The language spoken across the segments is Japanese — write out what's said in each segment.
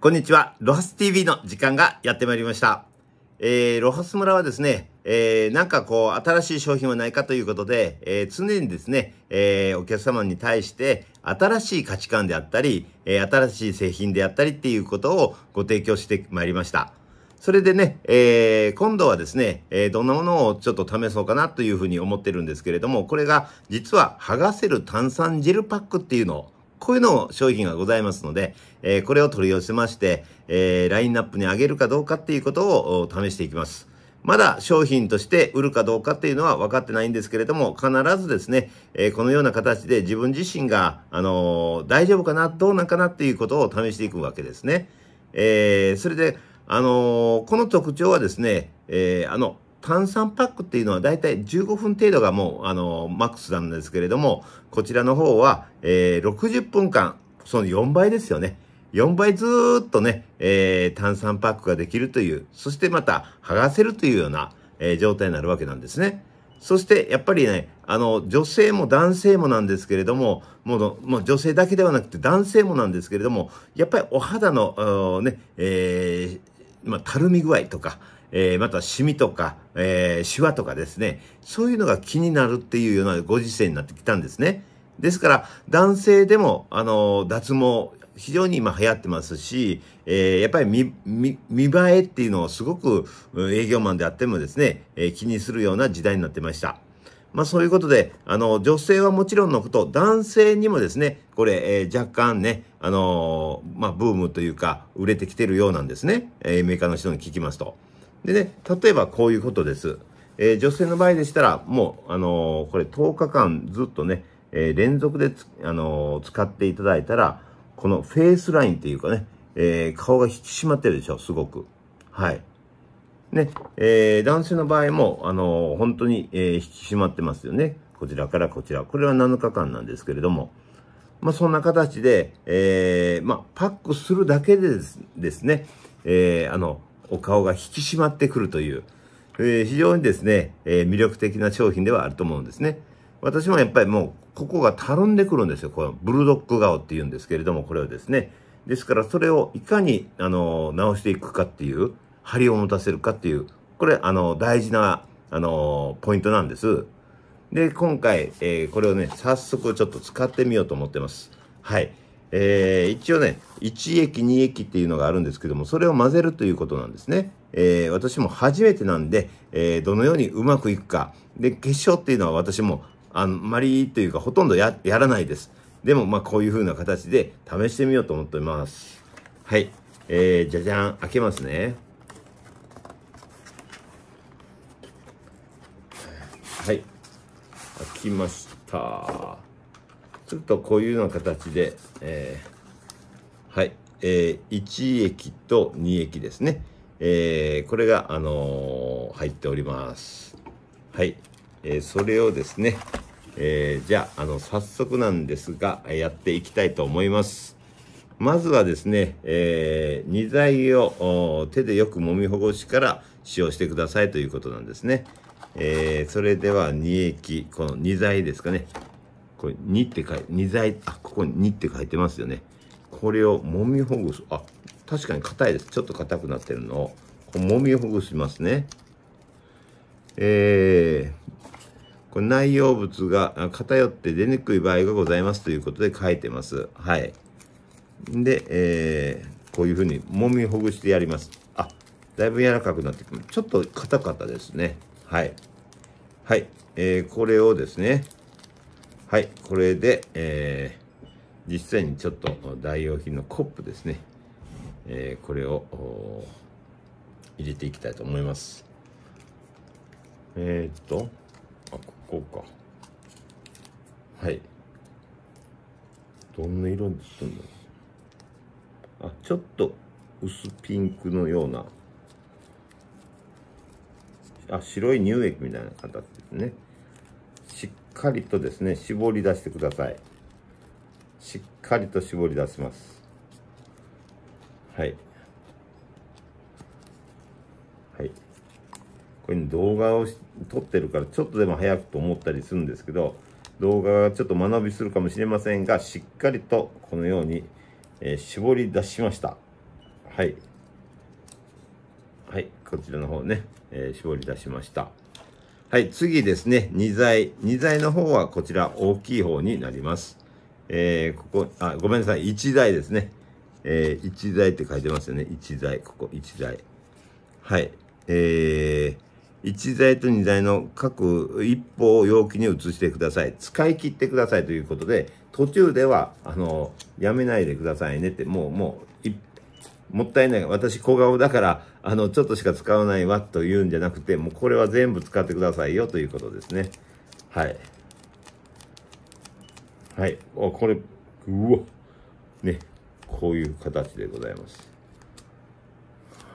こんにちは。ロハス TV の時間がやってまいりました。えー、ロハス村はですね、えー、なんかこう、新しい商品はないかということで、えー、常にですね、えー、お客様に対して、新しい価値観であったり、えー、新しい製品であったりっていうことをご提供してまいりました。それでね、えー、今度はですね、えー、どんなものをちょっと試そうかなというふうに思ってるんですけれども、これが実は剥がせる炭酸ジェルパックっていうのをこういうの商品がございますので、えー、これを取り寄せまして、えー、ラインナップに上げるかどうかっていうことを試していきます。まだ商品として売るかどうかっていうのは分かってないんですけれども、必ずですね、えー、このような形で自分自身が、あのー、大丈夫かな、どうなんかなっていうことを試していくわけですね。えー、それで、あのこの特徴はですね、えあの、炭酸パックっていうのはだいたい15分程度がもう、あの、マックスなんですけれども、こちらの方は、えー、60分間、その4倍ですよね。4倍ずっとね、えー、炭酸パックができるという、そしてまた剥がせるというような、えー、状態になるわけなんですね。そしてやっぱりね、あの、女性も男性もなんですけれども、もう、もう女性だけではなくて男性もなんですけれども、やっぱりお肌の、ね、えー、まあ、たるみ具合とか、えー、またシミとか、えー、シワとかですね、そういうのが気になるっていうようなご時世になってきたんですね。ですから、男性でも、あの、脱毛、非常に今流行ってますし、えー、やっぱり見、見、見栄えっていうのをすごく営業マンであってもですね、えー、気にするような時代になってました。まあそういうことで、あの、女性はもちろんのこと、男性にもですね、これ、えー、若干ね、あのー、まあブームというか、売れてきてるようなんですね。えー、メーカーの人に聞きますと。でね、例えばこういうことです。えー、女性の場合でしたら、もう、あのー、これ10日間ずっとね、えー、連続であの使っていただいたら、このフェイスラインっていうかね、え顔が引き締まってるでしょ、すごく。はい。ね、え男性の場合も、あの本当に、え引き締まってますよね。こちらからこちら。これは7日間なんですけれども。まあ、そんな形で、えまあ、パックするだけでですね、えあの、お顔が引き締まってくるという、えー、非常にですね、えー、魅力的な商品ではあると思うんですね。私もやっぱりもう、ここがたるんでくるんですよ。このブルドッグ顔って言うんですけれども、これをですね。ですから、それをいかに、あの、直していくかっていう、張りを持たせるかっていう、これ、あの、大事な、あの、ポイントなんです。で、今回、えー、これをね、早速ちょっと使ってみようと思ってます。はい。えー、一応ね、1液、2液っていうのがあるんですけども、それを混ぜるということなんですね。えー、私も初めてなんで、えー、どのようにうまくいくか。で、結晶っていうのは私もあんまりというか、ほとんどやらないです。でも、まあ、こういうふうな形で試してみようと思っております。はい。えー、じゃじゃん、開けますね。はい。開きました。ちょっとこういうような形で、えー、はい、えー、1液と2液ですね。えー、これが、あの入っております。はい、えそれをですね、えじゃあ、あの、早速なんですが、やっていきたいと思います。まずはですね、えー、荷材を手でよく揉みほぐしから使用してくださいということなんですね。えー、それでは2液、この2剤ですかね。これ2って書いて、2材あ、ここに2って書いてますよね。これを揉みほぐす。あ、確かに硬いです。ちょっと硬くなってるのを、こう揉みほぐしますね。えー、これ内容物が偏って出にくい場合がございますということで書いてます。はい。で、えー、こういうふうに揉みほぐしてやります。あ、だいぶ柔らかくなってきます。ちょっと硬かったですね。はい。はい。えー、これをですね、はい、これで、えー、実際にちょっと代用品のコップですね、えー、これを入れていきたいと思います。えー、っと、あ、ここか。はい。どんな色にするんだあ、ちょっと薄ピンクのような、あ、白い乳液みたいな形ですね。しっかりとですね、絞り出してください。しっかりと絞り出します。はい。はい。これに動画を撮ってるからちょっとでも早くと思ったりするんですけど、動画がちょっと間延びするかもしれませんが、しっかりとこのように、えー、絞り出しました。はい。はい、こちらの方ね、えー、絞り出しました。はい、次ですね、荷材。荷材の方はこちら大きい方になります。えー、ここ、あ、ごめんなさい、1台ですね。えー、1台って書いてますよね。1台、ここ1台。はい。えー、1材と2材の各一方を容器に移してください。使い切ってくださいということで、途中では、あの、やめないでくださいねって、もう、もう、もったいない。私小顔だから、あの、ちょっとしか使わないわというんじゃなくて、もうこれは全部使ってくださいよということですね。はい。はい。お、これ、うわ。ね。こういう形でございます。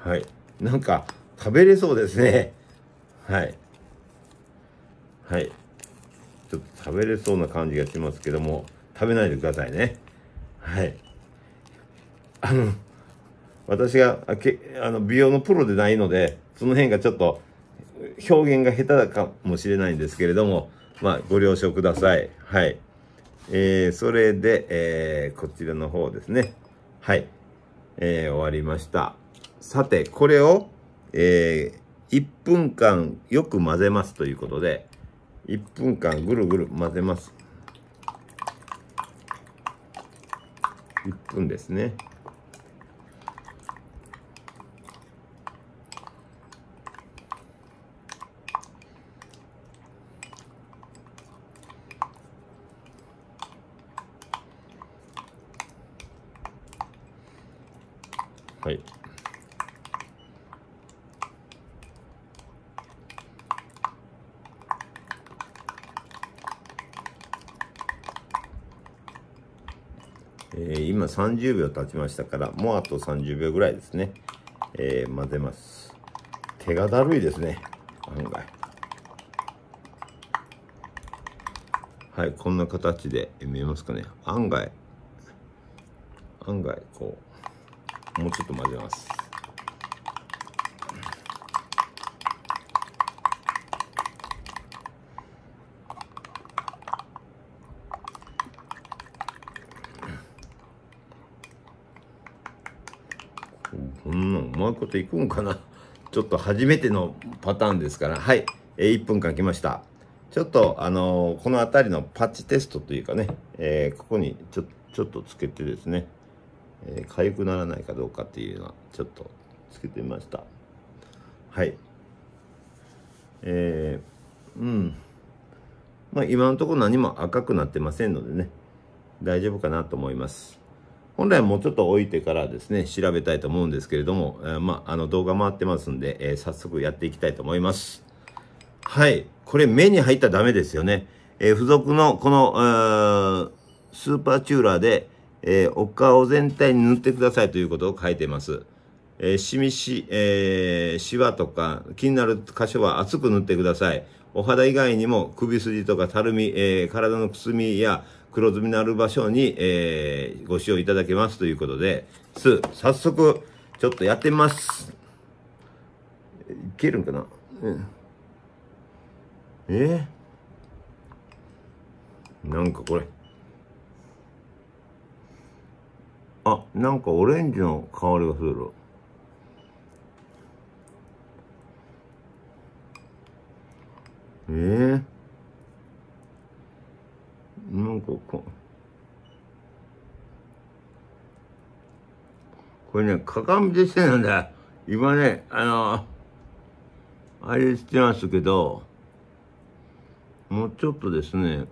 はい。なんか、食べれそうですね。はい。はい。ちょっと食べれそうな感じがしますけども、食べないでくださいね。はい。あの、私があけあの美容のプロでないので、その辺がちょっと表現が下手だかもしれないんですけれども、まあ、ご了承ください。はい。えー、それで、えー、こちらの方ですね。はい。えー、終わりました。さて、これを、えー、1分間よく混ぜますということで、1分間ぐるぐる混ぜます。1分ですね。えー、今30秒経ちましたから、もうあと30秒ぐらいですね。えー、混ぜます。手がだるいですね。案外。はい、こんな形で見えますかね。案外、案外、こう、もうちょっと混ぜます。こんなうまいこといくんかな ちょっと初めてのパターンですからはい、えー、1分間来ましたちょっとあのー、この辺りのパッチテストというかね、えー、ここにちょちょっとつけてですね、えー、痒くならないかどうかっていうのはちょっとつけてみましたはいえー、うんまあ今のところ何も赤くなってませんのでね大丈夫かなと思います本来もうちょっと置いてからですね、調べたいと思うんですけれども、えー、まあ、あの動画回ってますんで、えー、早速やっていきたいと思います。はい。これ目に入ったらダメですよね。えー、付属のこの、スーパーチューラーで、えー、お顔全体に塗ってくださいということを書いています。えー、しみし、えー、しわとか気になる箇所は厚く塗ってください。お肌以外にも首筋とかたるみ、えー、体のくすみや黒ずみのある場所に、えー、ご使用いただけますということで、す、早速、ちょっとやってみます。いけるんかな、うん、えー、なんかこれ。あ、なんかオレンジの香りがする。ええーなんかここれね、かみでしてなんだ。今ね、あの、あれしてますけど、もうちょっとですね、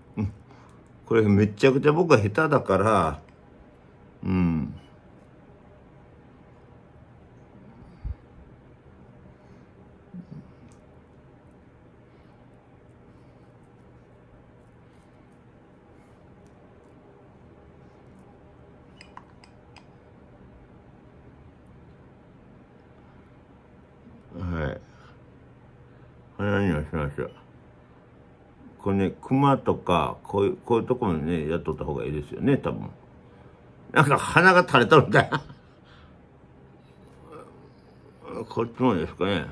これめちゃくちゃ僕は下手だから、うん。何をしましょう。これね、熊とか、こういう、こういうところにね、やっとった方がいいですよね、多分。なんか鼻が垂れとるみたこっちもですかね。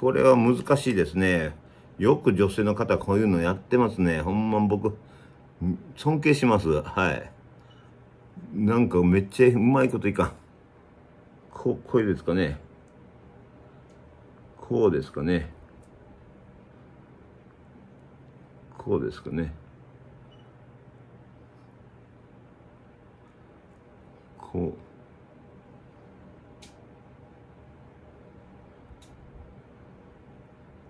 これは難しいですね。よく女性の方こういうのやってますね。ほんま僕、尊敬します。はい。なんかめっちゃうまいこといかん。こ、これですかね。こうですかねこうですかねこ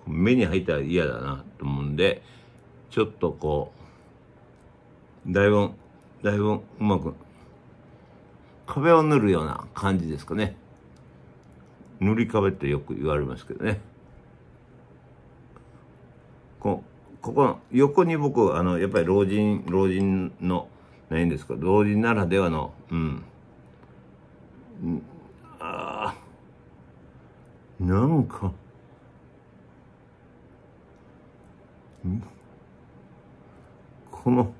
う目に入ったら嫌だなと思うんで、ちょっとこう、だいぶ、だいぶうまく、壁を塗るような感じですかね。塗り壁ってよく言われますけどね。こ、ここ横に僕、あの、やっぱり老人、老人の、何ですか、老人ならではの、うん。ああ、なんか、んこの、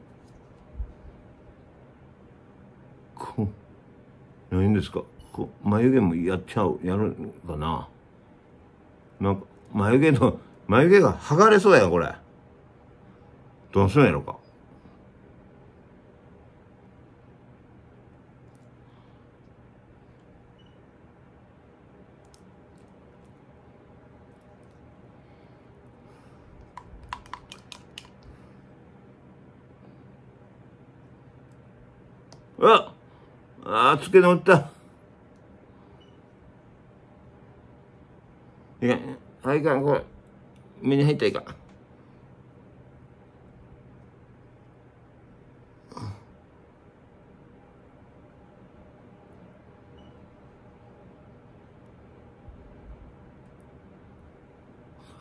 こ、何ですかこ眉毛もやっちゃう、やるかな。なんか、眉毛の、眉毛が剥がれそうやこれ。どうすんやろか。ああ、つけ直った。いかん。あいかん、これ。目に入ったいかん。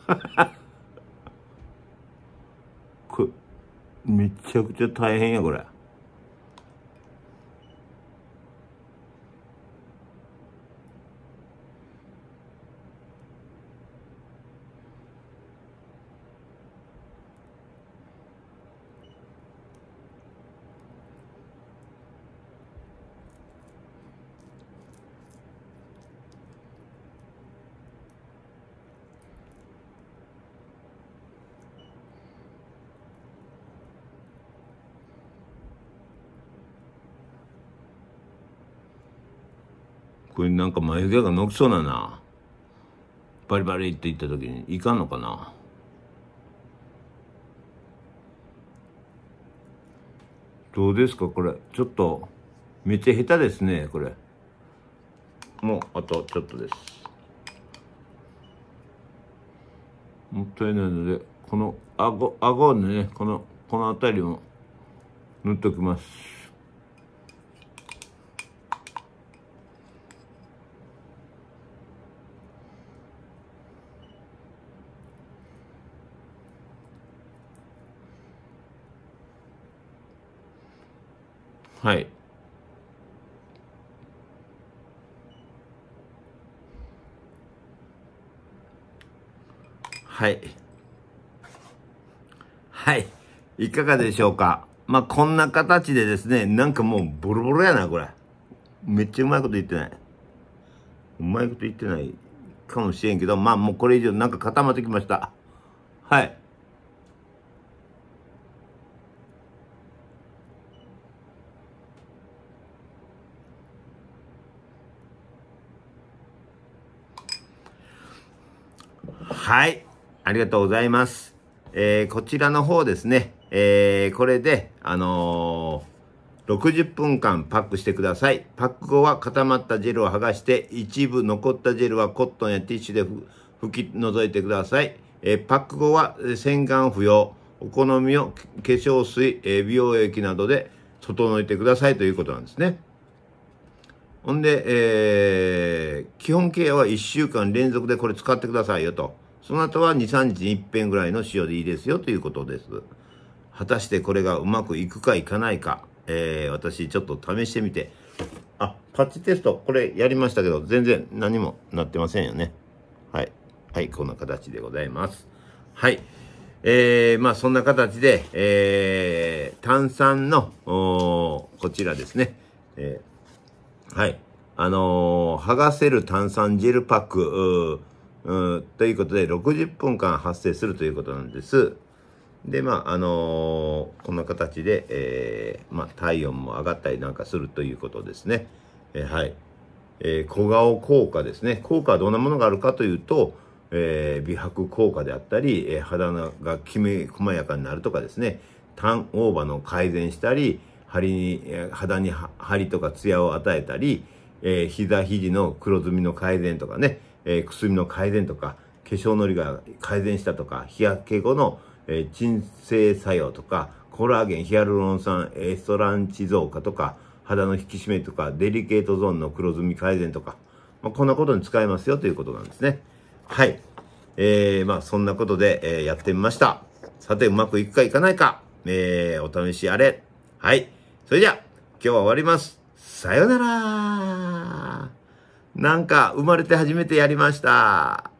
これ、めちゃくちゃ大変や、これ。これなんか眉毛が伸きそうだな。バリバリって言った時にいかんのかな。どうですかこれ。ちょっと、めっちゃ下手ですね、これ。もう、あとちょっとです。もったいないので、この、顎、顎のね、この、この辺りも塗っておきます。はい。はい。はい。いかがでしょうかまあ、こんな形でですね、なんかもうボロボロやな、これ。めっちゃうまいこと言ってない。うまいこと言ってないかもしれんけど、まあもうこれ以上なんか固まってきました。はい。はい。ありがとうございます。えー、こちらの方ですね。えー、これで、あのー、60分間パックしてください。パック後は固まったジェルを剥がして、一部残ったジェルはコットンやティッシュで拭き除いてください。えー、パック後は洗顔不要。お好みを化粧水、え美容液などで整えてくださいということなんですね。ほんで、えー、基本ケアは1週間連続でこれ使ってくださいよと。その後は2、3日に一遍ぐらいの塩でいいですよということです。果たしてこれがうまくいくかいかないか、えー、私ちょっと試してみて、あ、パッチテスト、これやりましたけど、全然何もなってませんよね。はい。はい、こんな形でございます。はい。えー、まあそんな形で、えー、炭酸の、こちらですね。えー、はい。あのー、剥がせる炭酸ジェルパック、うん、ということで、60分間発生するということなんです。で、まあ、あのー、こんな形で、えー、まあ、体温も上がったりなんかするということですね。えー、はい。えー、小顔効果ですね。効果はどんなものがあるかというと、えー、美白効果であったり、えー、肌がきめ細やかになるとかですね、ターンオーバーの改善したり、針に、肌に針とかツヤを与えたり、えー、膝、肘の黒ずみの改善とかね、えー、の改善とか、化粧のりが改善したとか、日焼け後の、えー、鎮静作用とか、コラーゲン、ヒアルロン酸、エストランチ増加とか、肌の引き締めとか、デリケートゾーンの黒ずみ改善とか、まあ、こんなことに使えますよということなんですね。はい。えー、まあそんなことで、えー、やってみました。さて、うまくいくかいかないか、えー、お試しあれ。はい。それじゃあ、今日は終わります。さよならなんか生まれて初めてやりました。